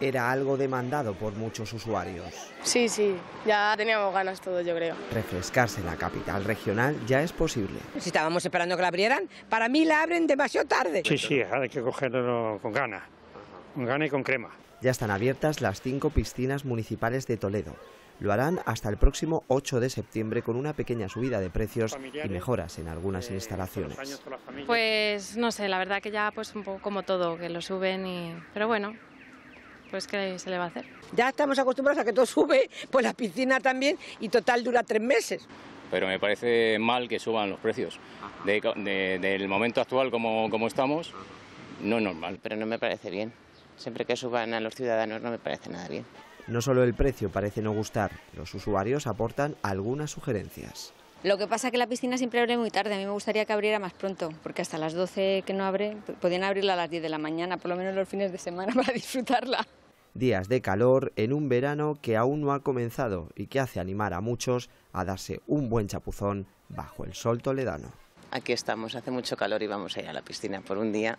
era algo demandado por muchos usuarios. Sí, sí, ya teníamos ganas todo, yo creo. Refrescarse en la capital regional ya es posible. Si estábamos esperando que la abrieran, para mí la abren demasiado tarde. Sí, sí, hay que cogerlo con ganas, con ganas y con crema. Ya están abiertas las cinco piscinas municipales de Toledo. Lo harán hasta el próximo 8 de septiembre con una pequeña subida de precios y mejoras en algunas eh, instalaciones. Pues no sé, la verdad que ya pues un poco como todo, que lo suben y... Pero bueno, pues ¿qué se le va a hacer? Ya estamos acostumbrados a que todo sube, pues la piscina también, y total dura tres meses. Pero me parece mal que suban los precios. del momento actual como, estamos, no es normal. Pero no me parece bien. Siempre que suban a los ciudadanos no me parece nada bien. No solo el precio parece no gustar, los usuarios aportan algunas sugerencias. Lo que pasa es que la piscina siempre abre muy tarde. A mí me gustaría que abriera más pronto, porque hasta las 12 que no abre, podían abrirla a las 10 de la mañana, por lo menos los fines de semana, para disfrutarla días de calor en un verano que aún no ha comenzado y que hace animar a muchos a darse un buen chapuzón bajo el sol toledano. Aquí estamos, hace mucho calor y vamos a ir a la piscina por un día.